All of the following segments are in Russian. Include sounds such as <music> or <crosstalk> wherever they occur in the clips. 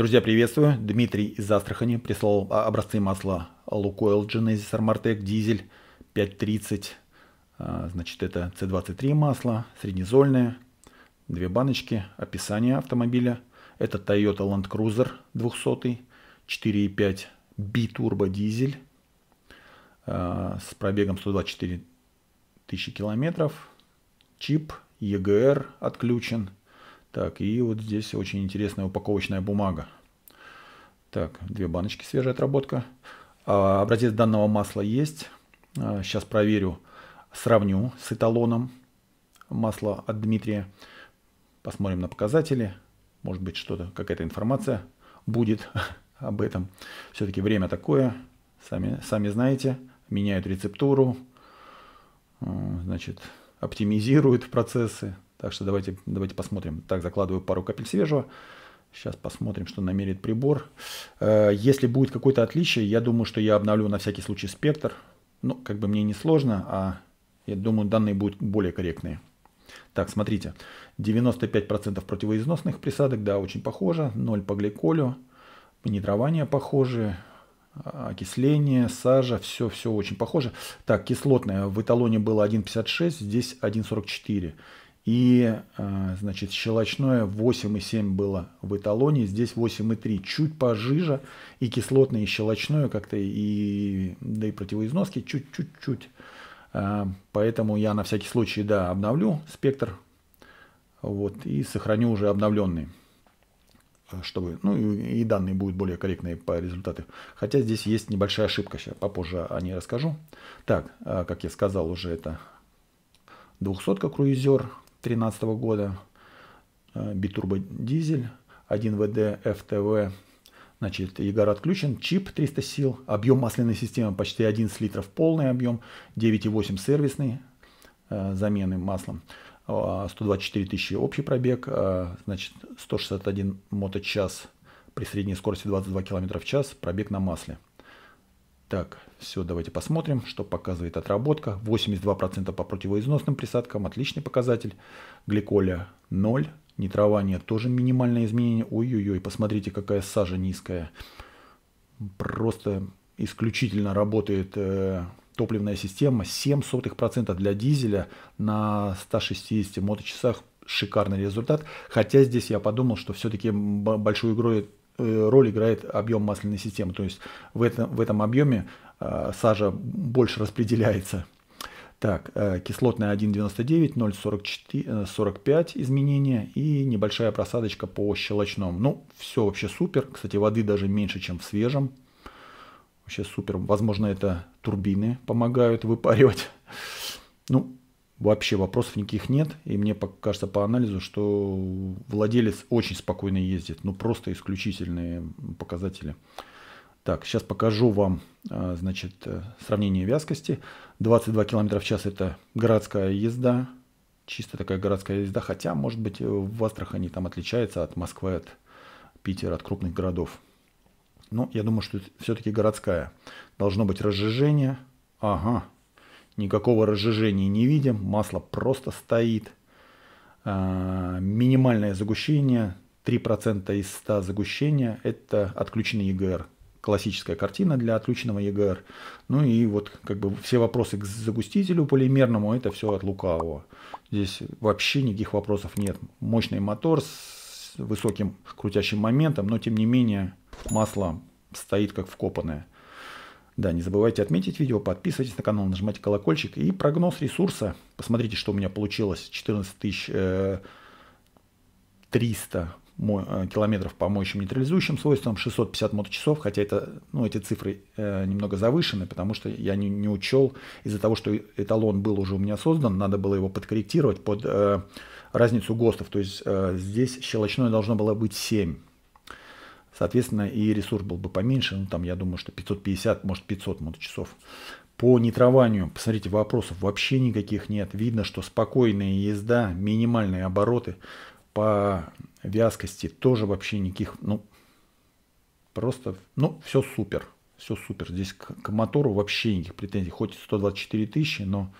Друзья, приветствую. Дмитрий из Астрахани прислал образцы масла Лукойл Genesis Armartec дизель 530. А, значит, это C23 масло, среднезольное, две баночки, описание автомобиля. Это Toyota Land Cruiser 200, 4.5 битурбо дизель а, с пробегом 124 тысячи километров. Чип EGR отключен – так, и вот здесь очень интересная упаковочная бумага. Так, две баночки, свежая отработка. А, образец данного масла есть. А, сейчас проверю, сравню с эталоном масла от Дмитрия. Посмотрим на показатели. Может быть, что-то, какая-то информация будет <laughs> об этом. Все-таки время такое, сами, сами знаете, меняют рецептуру, значит, оптимизируют процессы. Так что давайте, давайте посмотрим. Так, закладываю пару капель свежего. Сейчас посмотрим, что намерит прибор. Э, если будет какое-то отличие, я думаю, что я обновлю на всякий случай спектр. Ну, как бы мне не сложно, а я думаю, данные будут более корректные. Так, смотрите, 95% противоизносных присадок, да, очень похоже, 0 по гликолю, нитрование похоже, окисление, сажа, все, все очень похоже. Так, кислотное в эталоне было 1,56, здесь 1,44. И, а, значит, щелочное 8,7 было в эталоне, здесь 8,3, чуть пожиже, и кислотное, и щелочное как-то, и, да и противоизноски чуть-чуть-чуть. А, поэтому я на всякий случай, да, обновлю спектр, вот, и сохраню уже обновленный а, чтобы, ну и, данные будут более корректные по результатам. Хотя здесь есть небольшая ошибка, сейчас попозже о ней расскажу. Так, как я сказал уже, это двухсотка круизер, 2013 года э, битурбодизель, 1 ВД ФТВ, значит, Егор отключен, чип 300 сил, объем масляной системы почти 11 литров полный объем, 9,8 сервисный э, замены маслом, 124 э, тысячи общий пробег, значит, 161 моточас при средней скорости 22 км в час, пробег на масле – так, все, давайте посмотрим, что показывает отработка. 82% по противоизносным присадкам, отличный показатель. Гликоля 0, нитрование тоже минимальное изменение. Ой-ой-ой, посмотрите, какая сажа низкая. Просто исключительно работает э, топливная система. 0,07% для дизеля на 160 моточасах шикарный результат. Хотя здесь я подумал, что все-таки большую игрой Э, роль играет объем масляной системы. То есть в этом, в этом объеме э, сажа больше распределяется. Так, э, кислотная 1,99, 0,45 э, изменения и небольшая просадочка по щелочному. Ну, все вообще супер. Кстати, воды даже меньше, чем в свежем. Вообще супер. Возможно, это турбины помогают выпаривать. Ну, вообще вопросов никаких нет. И мне кажется по анализу, что владелец очень спокойно ездит. Ну, просто исключительные показатели. Так, сейчас покажу вам, а, значит, э, сравнение вязкости. 22 км в час – это городская езда. Чисто такая городская езда. Хотя, может быть, в Астрахани там отличается от Москвы, от Питера, от крупных городов. Но ну, я думаю, что все-таки городская. Должно быть разжижение. Ага, никакого разжижения не видим, масло просто стоит. А, минимальное загущение, 3% из 100 загущения – это отключенный ЕГР, Классическая картина для отключенного ЕГР. Ну и вот как бы все вопросы к загустителю полимерному – это все от лукавого. Здесь вообще никаких вопросов нет. Мощный мотор с высоким крутящим моментом, но тем не менее масло стоит как вкопанное. Да, не забывайте отметить видео, подписывайтесь на канал, нажимайте колокольчик. И прогноз ресурса. Посмотрите, что у меня получилось. 14 300 э, э, километров по моющим нейтрализующим свойствам, 650 моточасов, хотя это, ну, эти цифры э, немного завышены, потому что я не, не учел, из-за того, что эталон был уже у меня создан, надо было его подкорректировать под э, разницу ГОСТов, то есть э, здесь щелочное должно было быть 7, Соответственно, и ресурс был бы поменьше, ну там я думаю, что 550, может 500 моточасов. По нитрованию, посмотрите, вопросов вообще никаких нет. Видно, что спокойная езда, минимальные обороты по вязкости тоже вообще никаких, ну, просто, ну, все супер. Все супер. Здесь к, к мотору вообще никаких претензий. Хоть 124 тысячи, но,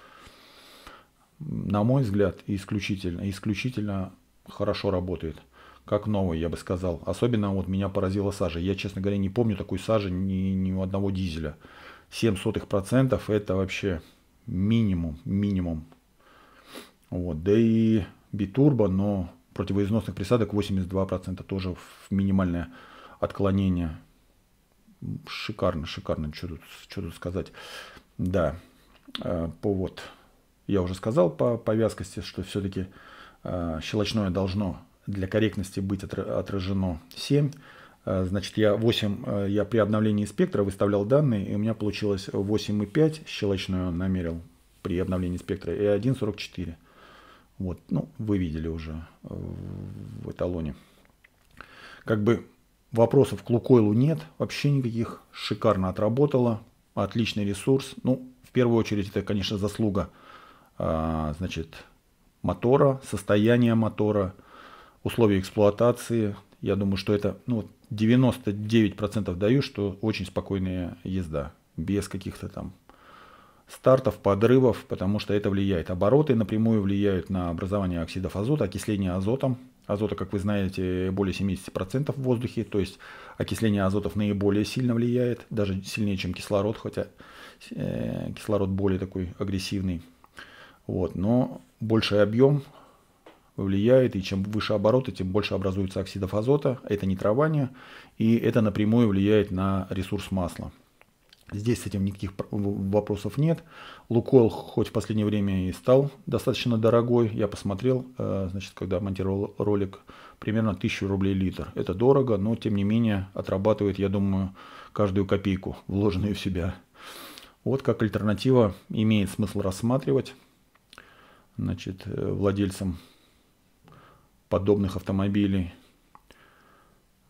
на мой взгляд, исключительно, исключительно хорошо работает как новый, я бы сказал. Особенно вот меня поразила сажа. Я, честно говоря, не помню такой сажи ни, ни у одного дизеля. 0,07% это вообще минимум, минимум. Вот. Да и битурбо, но противоизносных присадок 82% тоже в минимальное отклонение. Шикарно, шикарно, что тут, что тут сказать. Да, э, по вот, я уже сказал по, по вязкости, что все-таки э, щелочное должно для корректности быть отражено 7. А, значит, я 8, а, я при обновлении спектра выставлял данные, и у меня получилось 8,5 щелочную намерил при обновлении спектра, и 1,44. Вот, ну, вы видели уже э, в эталоне. Как бы вопросов к Лукойлу нет, вообще никаких. Шикарно отработала, отличный ресурс. Ну, в первую очередь, это, конечно, заслуга, а, значит, мотора, состояния мотора – условия эксплуатации. Я думаю, что это ну, 99% даю, что очень спокойная езда, без каких-то там стартов, подрывов, потому что это влияет. Обороты напрямую влияют на образование оксидов азота, окисление азотом. Азота, как вы знаете, более 70% в воздухе, то есть окисление азотов наиболее сильно влияет, даже сильнее, чем кислород, хотя э, кислород более такой агрессивный. Вот, но больший объем влияет, и чем выше обороты, тем больше образуется оксидов азота, это нитрование, и это напрямую влияет на ресурс масла. Здесь с этим никаких вопросов нет. Лукойл хоть в последнее время и стал достаточно дорогой. Я посмотрел, э, значит, когда монтировал ролик, примерно 1000 рублей литр. Это дорого, но тем не менее отрабатывает, я думаю, каждую копейку, вложенную в себя. Вот как альтернатива имеет смысл рассматривать значит, э, владельцам подобных автомобилей.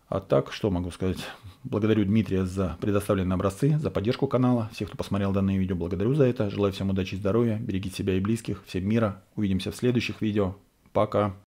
А так, что могу сказать? Благодарю Дмитрия за предоставленные образцы, за поддержку канала. Всех, кто посмотрел данное видео, благодарю за это. Желаю всем удачи и здоровья. Берегите себя и близких. Всем мира. Увидимся в следующих видео. Пока.